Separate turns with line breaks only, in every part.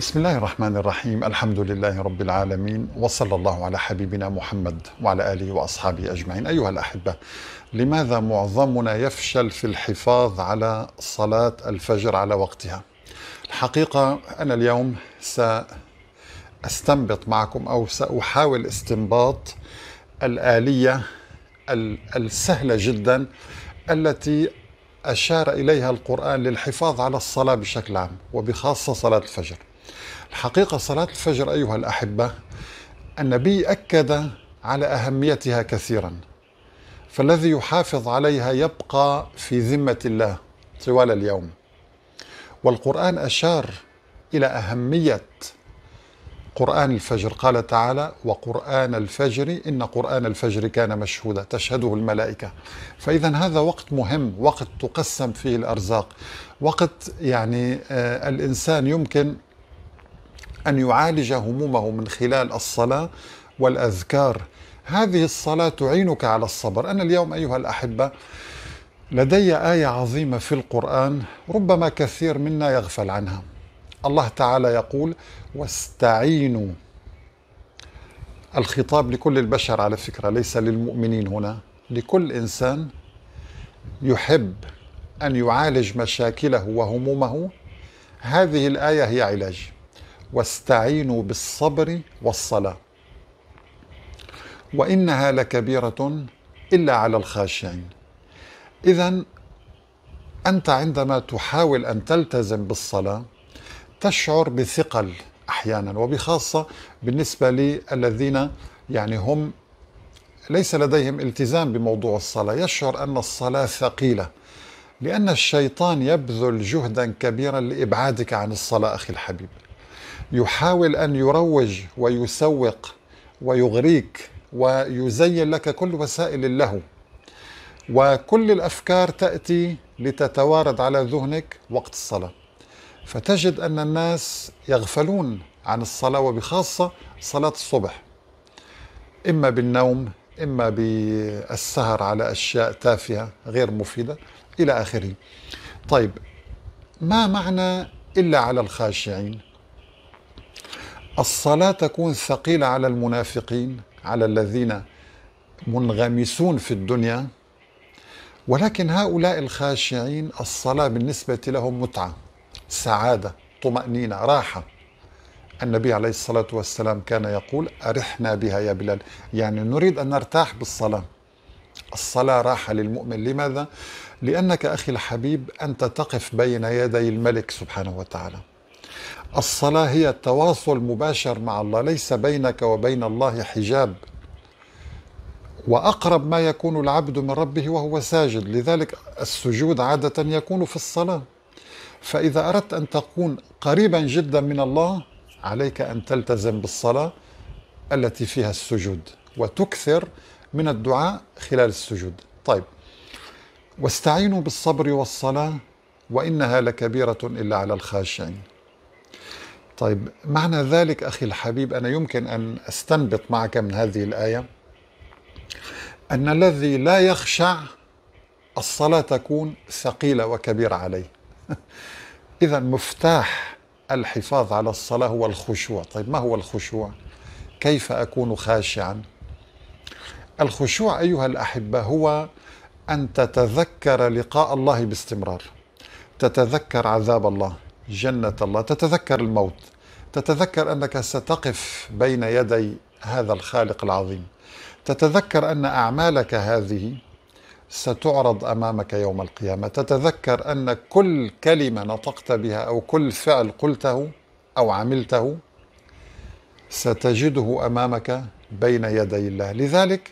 بسم الله الرحمن الرحيم الحمد لله رب العالمين وصلى الله على حبيبنا محمد وعلى آله وأصحابه أجمعين أيها الأحبة لماذا معظمنا يفشل في الحفاظ على صلاة الفجر على وقتها الحقيقة أنا اليوم سأستنبط معكم أو سأحاول استنباط الآلية السهلة جدا التي أشار إليها القرآن للحفاظ على الصلاة بشكل عام وبخاصة صلاة الفجر الحقيقة صلاة الفجر أيها الأحبة النبي أكد على أهميتها كثيرا فالذي يحافظ عليها يبقى في ذمة الله طوال اليوم والقرآن أشار إلى أهمية قرآن الفجر قال تعالى وقرآن الفجر إن قرآن الفجر كان مشهودا تشهده الملائكة فإذا هذا وقت مهم وقت تقسم فيه الأرزاق وقت يعني آه، الإنسان يمكن أن يعالج همومه من خلال الصلاة والأذكار هذه الصلاة تعينك على الصبر أنا اليوم أيها الأحبة لدي آية عظيمة في القرآن ربما كثير منا يغفل عنها الله تعالى يقول واستعينوا الخطاب لكل البشر على فكرة ليس للمؤمنين هنا لكل إنسان يحب أن يعالج مشاكله وهمومه هذه الآية هي علاج واستعينوا بالصبر والصلاة وإنها لكبيرة إلا على الخاشعين إذا أنت عندما تحاول أن تلتزم بالصلاة تشعر بثقل أحيانا وبخاصة بالنسبة للذين يعني هم ليس لديهم التزام بموضوع الصلاة يشعر أن الصلاة ثقيلة لأن الشيطان يبذل جهدا كبيرا لإبعادك عن الصلاة أخي الحبيب يحاول ان يروج ويسوق ويغريك ويزين لك كل وسائل اللهو وكل الافكار تاتي لتتوارد على ذهنك وقت الصلاه فتجد ان الناس يغفلون عن الصلاه وبخاصه صلاه الصبح اما بالنوم اما بالسهر على اشياء تافهه غير مفيده الى اخره طيب ما معنى الا على الخاشعين الصلاة تكون ثقيلة على المنافقين على الذين منغمسون في الدنيا ولكن هؤلاء الخاشعين الصلاة بالنسبة لهم متعة سعادة طمأنينة راحة النبي عليه الصلاة والسلام كان يقول أرحنا بها يا بلال يعني نريد أن نرتاح بالصلاة الصلاة راحة للمؤمن لماذا؟ لأنك أخي الحبيب أنت تقف بين يدي الملك سبحانه وتعالى الصلاة هي تواصل مباشر مع الله ليس بينك وبين الله حجاب وأقرب ما يكون العبد من ربه وهو ساجد لذلك السجود عادة يكون في الصلاة فإذا أردت أن تكون قريبا جدا من الله عليك أن تلتزم بالصلاة التي فيها السجود وتكثر من الدعاء خلال السجود طيب واستعينوا بالصبر والصلاة وإنها لكبيرة إلا على الخاشعين طيب معنى ذلك أخي الحبيب أنا يمكن أن أستنبط معك من هذه الآية أن الذي لا يخشع الصلاة تكون ثقيلة وكبيرة عليه إذا مفتاح الحفاظ على الصلاة هو الخشوع طيب ما هو الخشوع؟ كيف أكون خاشعا؟ الخشوع أيها الأحبة هو أن تتذكر لقاء الله باستمرار تتذكر عذاب الله جنة الله تتذكر الموت تتذكر أنك ستقف بين يدي هذا الخالق العظيم تتذكر أن أعمالك هذه ستعرض امامك يوم القيامه تتذكر ان كل كلمه نطقت بها او كل فعل قلته او عملته ستجده امامك بين يدي الله لذلك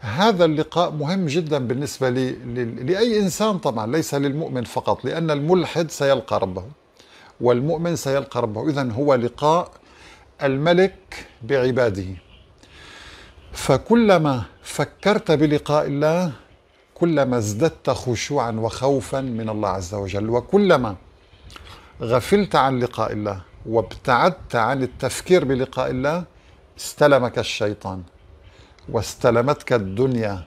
هذا اللقاء مهم جدا بالنسبه لي لاي انسان طبعا ليس للمؤمن فقط لان الملحد سيلقى ربه والمؤمن سيلقى ربه إذا هو لقاء الملك بعباده فكلما فكرت بلقاء الله كلما ازددت خشوعا وخوفا من الله عز وجل وكلما غفلت عن لقاء الله وابتعدت عن التفكير بلقاء الله استلمك الشيطان واستلمتك الدنيا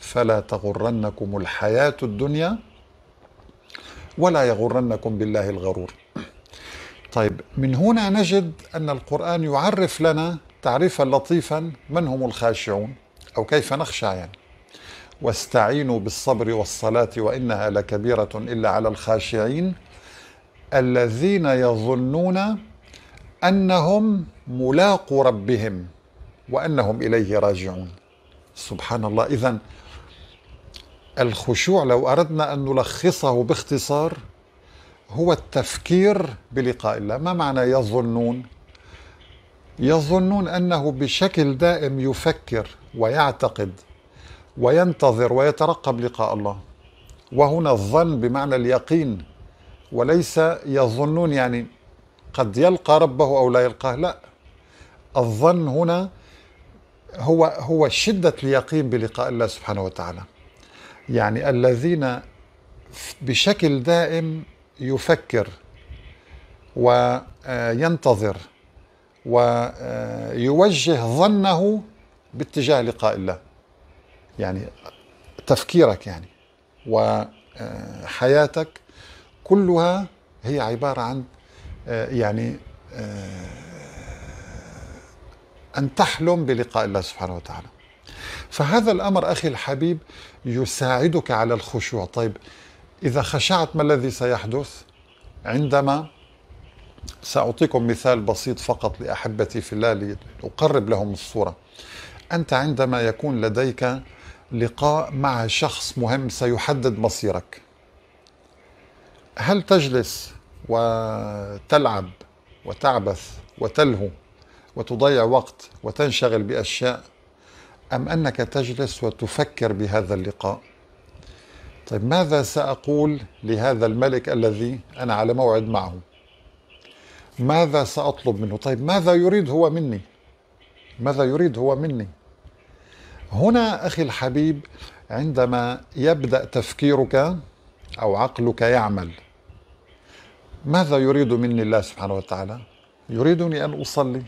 فلا تغرنكم الحياة الدنيا ولا يغرنكم بالله الغرور طيب من هنا نجد أن القرآن يعرف لنا تعريفا لطيفا من هم الخاشعون أو كيف نخشع يعني واستعينوا بالصبر والصلاة وإنها لكبيرة إلا على الخاشعين الذين يظنون أنهم ملاقوا ربهم وأنهم إليه راجعون سبحان الله إذا الخشوع لو أردنا أن نلخصه باختصار هو التفكير بلقاء الله ما معنى يظنون يظنون انه بشكل دائم يفكر ويعتقد وينتظر ويترقب لقاء الله وهنا الظن بمعنى اليقين وليس يظنون يعني قد يلقى ربه او لا يلقاه لا الظن هنا هو هو شده اليقين بلقاء الله سبحانه وتعالى يعني الذين بشكل دائم يفكر وينتظر ويوجه ظنه باتجاه لقاء الله يعني تفكيرك يعني وحياتك كلها هي عبارة عن يعني أن تحلم بلقاء الله سبحانه وتعالى فهذا الأمر أخي الحبيب يساعدك على الخشوع طيب إذا خشعت ما الذي سيحدث عندما سأعطيكم مثال بسيط فقط لأحبتي في الله لأقرب لهم الصورة أنت عندما يكون لديك لقاء مع شخص مهم سيحدد مصيرك هل تجلس وتلعب وتعبث وتلهو وتضيع وقت وتنشغل باشياء ام انك تجلس وتفكر بهذا اللقاء طيب ماذا سأقول لهذا الملك الذي أنا على موعد معه ماذا سأطلب منه طيب ماذا يريد هو مني ماذا يريد هو مني هنا أخي الحبيب عندما يبدأ تفكيرك أو عقلك يعمل ماذا يريد مني الله سبحانه وتعالى يريدني أن أصلي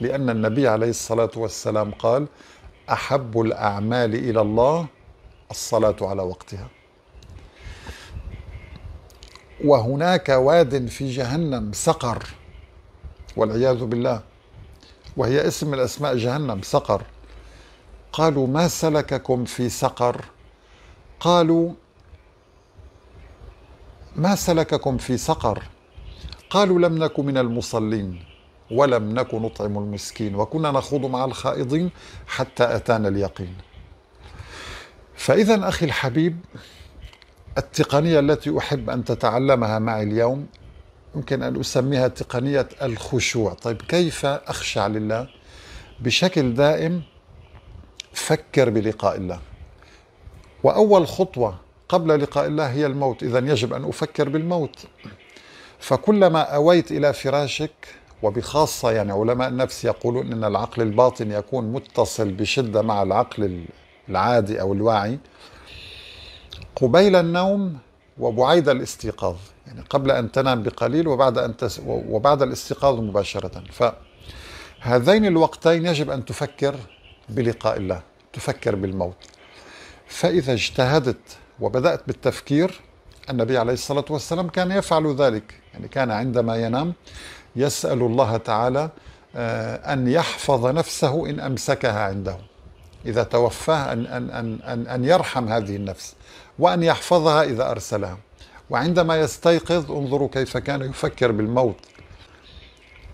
لأن النبي عليه الصلاة والسلام قال أحب الأعمال إلى الله الصلاة على وقتها وهناك واد في جهنم سقر والعياذ بالله وهي اسم من أسماء جهنم سقر قالوا ما سلككم في سقر قالوا ما سلككم في سقر قالوا لم نك من المصلين ولم نك نطعم المسكين وكنا نخوض مع الخائضين حتى أتانا اليقين فإذا أخي الحبيب التقنية التي أحب أن تتعلمها معي اليوم يمكن أن أسميها تقنية الخشوع طيب كيف أخشع لله بشكل دائم فكر بلقاء الله وأول خطوة قبل لقاء الله هي الموت إذا يجب أن أفكر بالموت فكلما أويت إلى فراشك وبخاصة يعني علماء النفس يقولون أن العقل الباطن يكون متصل بشدة مع العقل العادي أو الواعي قبيل النوم وبعيد الاستيقاظ يعني قبل أن تنام بقليل وبعد أن تس وبعد الاستيقاظ مباشرة فهذين الوقتين يجب أن تفكر بلقاء الله تفكر بالموت فإذا اجتهدت وبدأت بالتفكير النبي عليه الصلاة والسلام كان يفعل ذلك يعني كان عندما ينام يسأل الله تعالى آه، أن يحفظ نفسه إن أمسكها عنده إذا توفاه أن, أن, أن, أن, أن يرحم هذه النفس وأن يحفظها إذا أرسلها وعندما يستيقظ انظروا كيف كان يفكر بالموت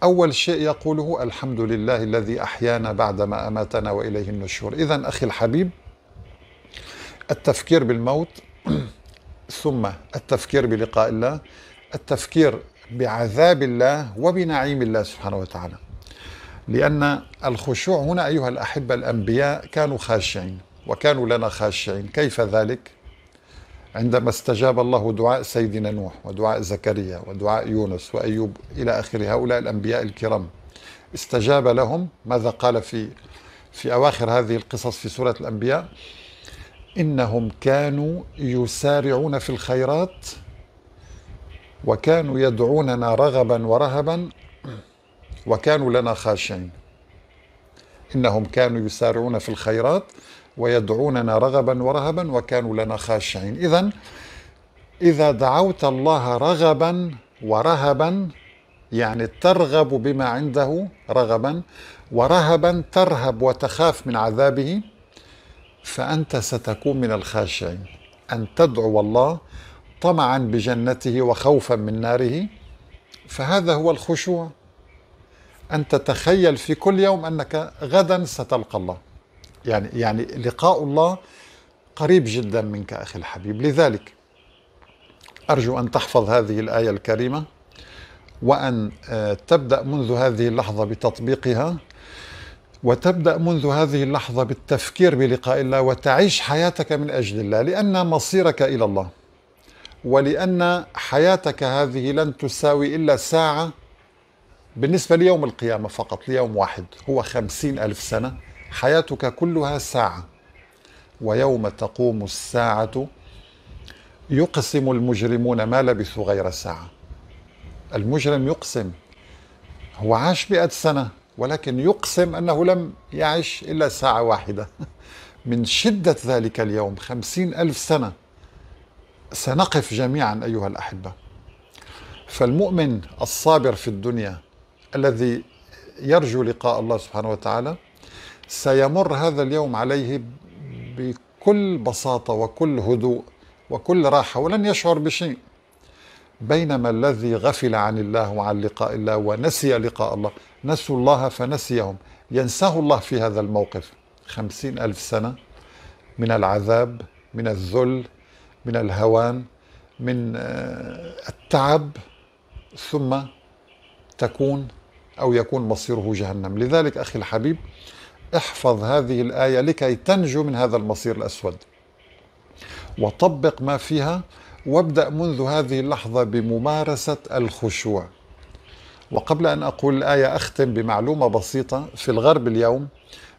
أول شيء يقوله الحمد لله الذي أحيانا بعدما أماتنا وإليه النشور إذا أخي الحبيب التفكير بالموت ثم التفكير بلقاء الله التفكير بعذاب الله وبنعيم الله سبحانه وتعالى لأن الخشوع هنا أيها الأحبة الأنبياء كانوا خاشعين وكانوا لنا خاشعين كيف ذلك؟ عندما استجاب الله دعاء سيدنا نوح ودعاء زكريا ودعاء يونس وأيوب إلى آخر هؤلاء الأنبياء الكرام استجاب لهم ماذا قال في في أواخر هذه القصص في سورة الأنبياء إنهم كانوا يسارعون في الخيرات وكانوا يدعوننا رغبا ورهبا وكانوا لنا خاشعين انهم كانوا يسارعون في الخيرات ويدعوننا رغبا ورهبا وكانوا لنا خاشعين اذا اذا دعوت الله رغبا ورهبا يعني ترغب بما عنده رغبا ورهبا ترهب وتخاف من عذابه فانت ستكون من الخاشعين ان تدعو الله طمعا بجنته وخوفا من ناره فهذا هو الخشوع أن تتخيل في كل يوم أنك غدا ستلقى الله يعني يعني لقاء الله قريب جدا منك أخي الحبيب لذلك أرجو أن تحفظ هذه الآية الكريمة وأن آه، تبدأ منذ هذه اللحظة بتطبيقها وتبدأ منذ هذه اللحظة بالتفكير بلقاء الله وتعيش حياتك من أجل الله لأن مصيرك إلى الله ولأن حياتك هذه لن تساوي إلا ساعة بالنسبة ليوم القيامة فقط ليوم واحد هو خمسين ألف سنة حياتك كلها ساعة ويوم تقوم الساعة يقسم المجرمون ما لبثوا غير ساعة المجرم يقسم هو عاش مئة سنة ولكن يقسم أنه لم يعش إلا ساعة واحدة من شدة ذلك اليوم خمسين ألف سنة سنقف جميعا أيها الأحبة فالمؤمن الصابر في الدنيا الذي يرجو لقاء الله سبحانه وتعالى سيمر هذا اليوم عليه بكل بساطة وكل هدوء وكل راحة ولن يشعر بشيء بينما الذي غفل عن الله وعن لقاء الله ونسي لقاء الله نسوا الله فنسيهم ينساه الله في هذا الموقف خمسين ألف سنة من العذاب من الذل من الهوان من آه، التعب ثم تكون أو يكون مصيره جهنم لذلك أخي الحبيب احفظ هذه الآية لكي تنجو من هذا المصير الأسود وطبق ما فيها وابدأ منذ هذه اللحظة بممارسة الخشوع وقبل أن أقول الآية أختم بمعلومة بسيطة في الغرب اليوم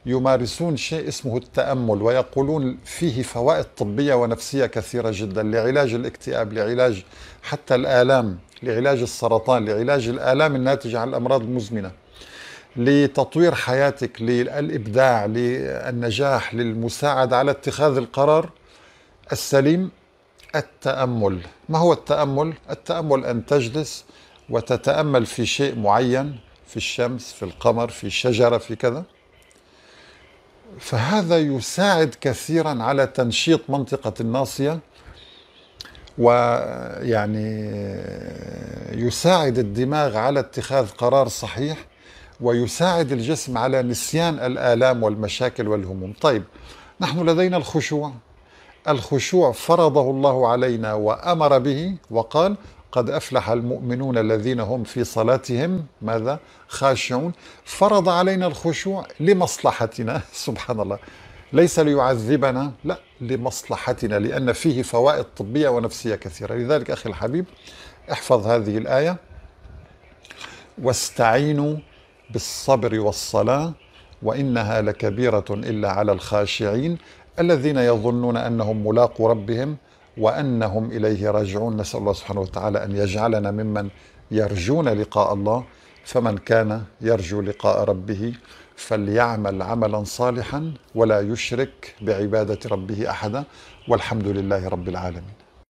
يمارسون شيء اسمه التأمل ويقولون فيه فوائد طبية ونفسية كثيرة جدا لعلاج الاكتئاب لعلاج حتى الآلام لعلاج السرطان لعلاج الآلام الناتجة عن الأمراض المزمنة لتطوير حياتك للإبداع للنجاح للمساعدة على اتخاذ القرار السليم التأمل ما هو التأمل؟ التأمل أن تجلس وتتأمل في شيء معين في الشمس في القمر في الشجرة في كذا فهذا يساعد كثيرا على تنشيط منطقة الناصية ويعني يساعد الدماغ على اتخاذ قرار صحيح ويساعد الجسم على نسيان الآلام والمشاكل والهموم طيب نحن لدينا الخشوع الخشوع فرضه الله علينا وأمر به وقال قد أفلح المؤمنون الذين هم في صلاتهم ماذا خاشعون فرض علينا الخشوع لمصلحتنا سبحان الله ليس ليعذبنا لا لمصلحتنا لأن فيه فوائد طبية ونفسية كثيرة لذلك أخي الحبيب احفظ هذه الآية واستعينوا بالصبر والصلاة وإنها لكبيرة إلا على الخاشعين الذين يظنون أنهم ملاقو ربهم وأنهم إليه راجعون نسأل الله سبحانه وتعالى أن يجعلنا ممن يرجون لقاء الله فمن كان يرجو لقاء ربه فليعمل عملا صالحا ولا يشرك بعباده ربه احدا والحمد لله رب العالمين